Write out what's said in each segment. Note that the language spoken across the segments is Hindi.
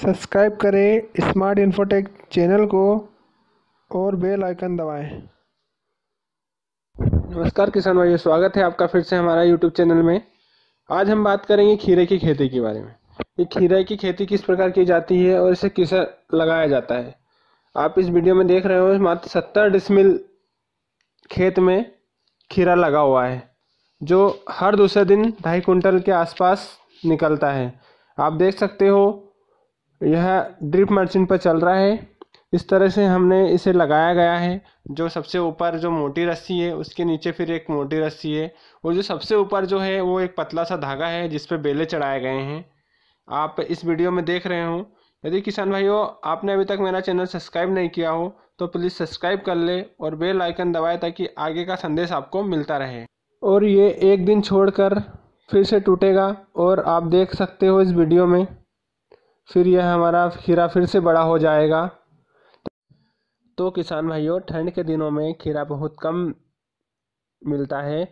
सब्सक्राइब करें स्मार्ट इन्फोटेक चैनल को और बेल आइकन दबाएं नमस्कार किसान भाइयों स्वागत है आपका फिर से हमारा यूट्यूब चैनल में आज हम बात करेंगे खीरे की खेती के बारे में ये खीरे की खेती किस प्रकार की जाती है और इसे किसे लगाया जाता है आप इस वीडियो में देख रहे हो मात्र सत्तर डिसमिल खेत में खीरा लगा हुआ है जो हर दूसरे दिन ढाई कुंटल के आसपास निकलता है आप देख सकते हो यह ड्रिप मशीन पर चल रहा है इस तरह से हमने इसे लगाया गया है जो सबसे ऊपर जो मोटी रस्सी है उसके नीचे फिर एक मोटी रस्सी है और जो सबसे ऊपर जो है वो एक पतला सा धागा है जिस पर बेले चढ़ाए गए हैं आप इस वीडियो में देख रहे हो यदि किसान भाइयों आपने अभी तक मेरा चैनल सब्सक्राइब नहीं किया हो तो प्लीज़ सब्सक्राइब कर ले और बेल आइकन दबाए ताकि आगे का संदेश आपको मिलता रहे और ये एक दिन छोड़कर फिर से टूटेगा और आप देख सकते हो इस वीडियो में फिर यह हमारा खीरा फिर से बड़ा हो जाएगा तो किसान भाइयों ठंड के दिनों में खीरा बहुत कम मिलता है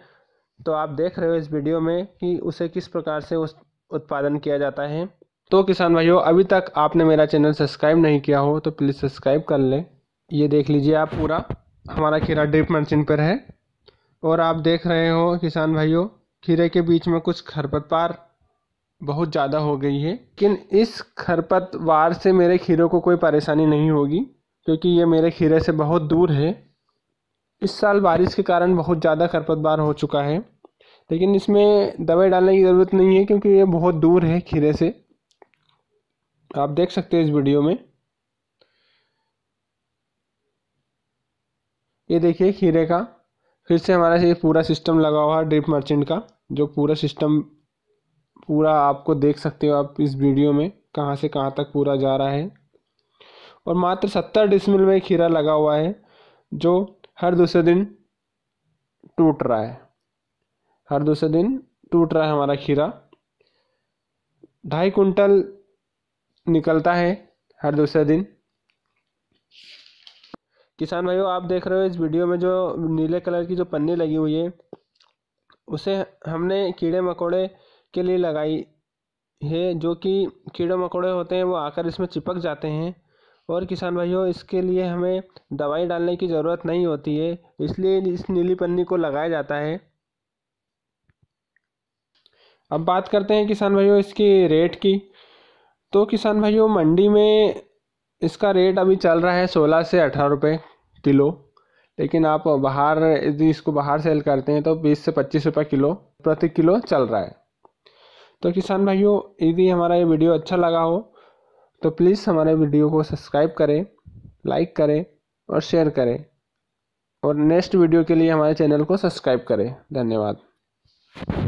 तो आप देख रहे हो इस वीडियो में कि उसे किस प्रकार से उस उत्पादन किया जाता है तो किसान भाइयों अभी तक आपने मेरा चैनल सब्सक्राइब नहीं किया हो तो प्लीज़ सब्सक्राइब कर लें ये देख लीजिए आप पूरा हमारा खीरा ड्रिप मशीन पर है और आप देख रहे हो किसान भाइयों खीरे के बीच में कुछ खरपतवार बहुत ज़्यादा हो गई है लेकिन इस खरपतवार से मेरे खीरों को कोई परेशानी नहीं होगी क्योंकि ये मेरे खीरे से बहुत दूर है इस साल बारिश के कारण बहुत ज़्यादा खरपतवार हो चुका है लेकिन इसमें दवाई डालने की ज़रूरत नहीं है क्योंकि ये बहुत दूर है खीरे से आप देख सकते हैं इस वीडियो में ये देखिए खीरे का फिर से हमारा ये पूरा सिस्टम लगा हुआ है ड्रिप मर्चेंट का जो पूरा सिस्टम पूरा आपको देख सकते हो आप इस वीडियो में कहाँ से कहाँ तक पूरा जा रहा है और मात्र सत्तर डिसमिल में खीरा लगा हुआ है जो हर दूसरे दिन टूट रहा है हर दूसरे दिन टूट रहा है हमारा खीरा ढाई कुंटल निकलता है हर दूसरे दिन किसान भाइयों आप देख रहे हो इस वीडियो में जो नीले कलर की जो पन्नी लगी हुई है उसे हमने कीड़े मकोड़े के लिए लगाई है जो कि कीड़े मकोड़े होते हैं वो आकर इसमें चिपक जाते हैं और किसान भाइयों इसके लिए हमें दवाई डालने की ज़रूरत नहीं होती है इसलिए इस नीली पन्नी को लगाया जाता है अब बात करते हैं किसान भाइयों इसकी रेट की तो किसान भाइयों मंडी में इसका रेट अभी चल रहा है सोलह से अठारह रुपये किलो लेकिन आप बाहर यदि इसको बाहर सेल करते हैं तो बीस से पच्चीस रुपये किलो प्रति किलो चल रहा है तो किसान भाइयों यदि हमारा ये वीडियो अच्छा लगा हो तो प्लीज़ हमारे वीडियो को सब्सक्राइब करें लाइक करें और शेयर करें और नेक्स्ट वीडियो के लिए हमारे चैनल को सब्सक्राइब करें धन्यवाद